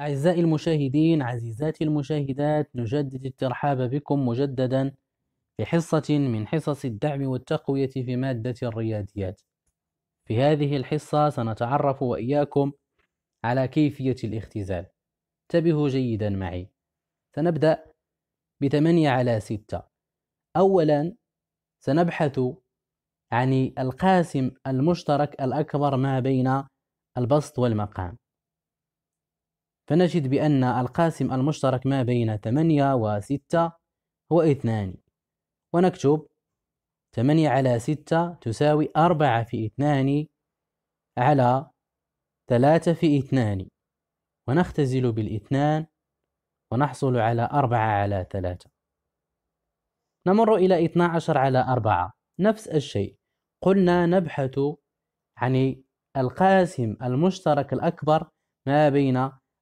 أعزائي المشاهدين عزيزاتي المشاهدات نجدد الترحاب بكم مجددا في حصة من حصص الدعم والتقوية في مادة الرياضيات في هذه الحصة سنتعرف وإياكم على كيفية الاختزال انتبهوا جيدا معي سنبدأ بثمانية على ستة أولا سنبحث عن القاسم المشترك الأكبر ما بين البسط والمقام فنجد بأن القاسم المشترك ما بين 8 و 6 هو 2 ونكتب 8 على 6 تساوي 4 في 2 على 3 في 2 ونختزل بالاثنان ونحصل على 4 على 3 نمر إلى 12 على 4 نفس الشيء قلنا نبحث عن القاسم المشترك الأكبر ما بين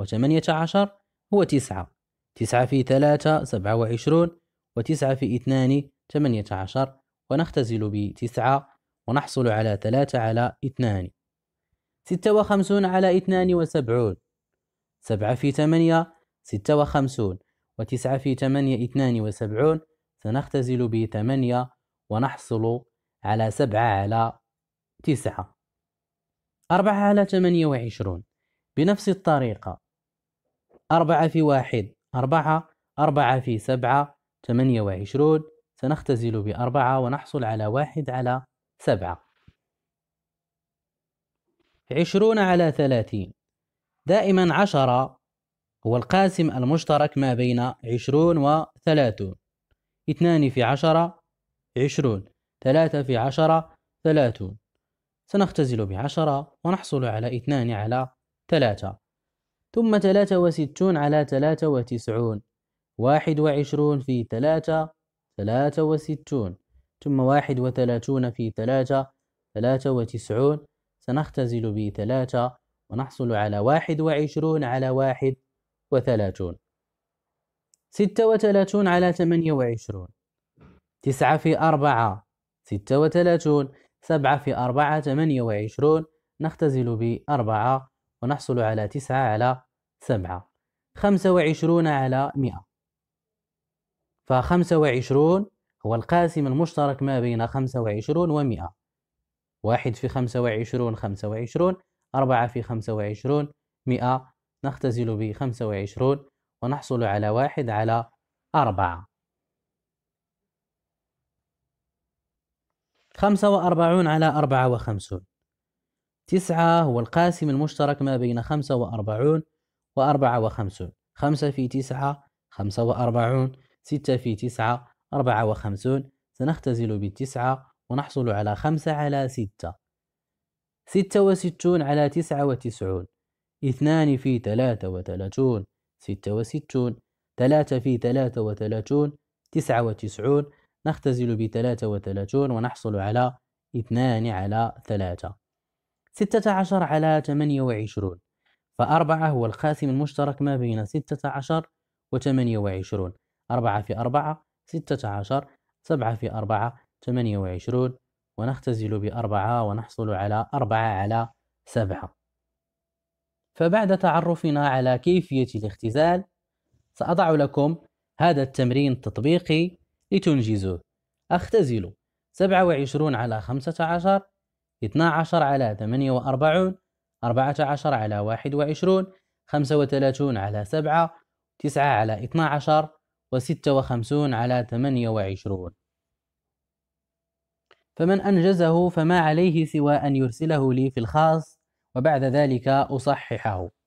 وثمانية عشر هو تسعة تسعة في ثلاثة سبعة وعشرون وتسعة في اثنان ثمانية عشر ونختزل بتسعة ونحصل على ثلاثة على اثنان ستة وخمسون على اثنان وسبعون سبعة في ثمانية ستة وخمسون وتسعة في ثمانية اثنان وسبعون سنختزل بثمانية ونحصل على سبعة على تسعة أربعة على ثمانية وعشرون بنفس الطريقة أربعة في واحد أربعة أربعة في سبعة ثمانية وعشرون سنختزل بأربعة ونحصل على واحد على سبعة عشرون على ثلاثين دائما عشرة هو القاسم المشترك ما بين عشرون وثلاثون اثنان في عشرة عشرون ثلاثة في عشرة ثلاثون سنختزل بعشرة ونحصل على اثنان على ثلاثة ثم ثلاثة وستون على ثلاثة وتسعون واحد وعشرون في ثلاثة ثلاثة وستون ثم واحد وثلاثون في ثلاثة ثلاثة وتسعون سنختزل بثلاثة ونحصل على واحد وعشرون على واحد وثلاثون ستة وثلاثون على ثمانية وعشرون تسعة في أربعة ستة وثلاثون سبعة في أربعة ثمانية وعشرون نختزل بأربعة ونحصل على تسعة على سبعة خمسة وعشرون على مئة فخمسة وعشرون هو القاسم المشترك ما بين خمسة وعشرون ومئة واحد في خمسة وعشرون خمسة وعشرون أربعة في خمسة وعشرون مئة نختزل بخمسة وعشرون ونحصل على واحد على أربعة خمسة وأربعون على أربعة وخمسون تسعة هو القاسم المشترك ما بين خمسة وأربعون وأربعة وخمسون خمسة في تسعة خمسة وأربعون ستة في تسعة أربعة وخمسون سنختزل بالتسعة ونحصل على خمسة على ستة ستة وستون على تسعة وتسعون اثنان في ثلاثة وثلاثون ستة وستون ثلاثة في ثلاثة وثلاثون تسعة وتسعون نختزل بثلاثة وثلاثون ونحصل على اثنان على ثلاثة ستة عشر على ثمانية وعشرون فأربعة هو القاسم المشترك ما بين ستة عشر وثمانية وعشرون أربعة في أربعة ستة عشر سبعة في أربعة ثمانية وعشرون ونختزل بأربعة ونحصل على أربعة على سبعة فبعد تعرفنا على كيفية الاختزال سأضع لكم هذا التمرين التطبيقي لتنجزوه اختزلوا 27 على 15 12 على 48 14 على 21 35 على 7 9 على 12 و56 على 28 فمن أنجزه فما عليه سوى أن يرسله لي في الخاص وبعد ذلك أصححه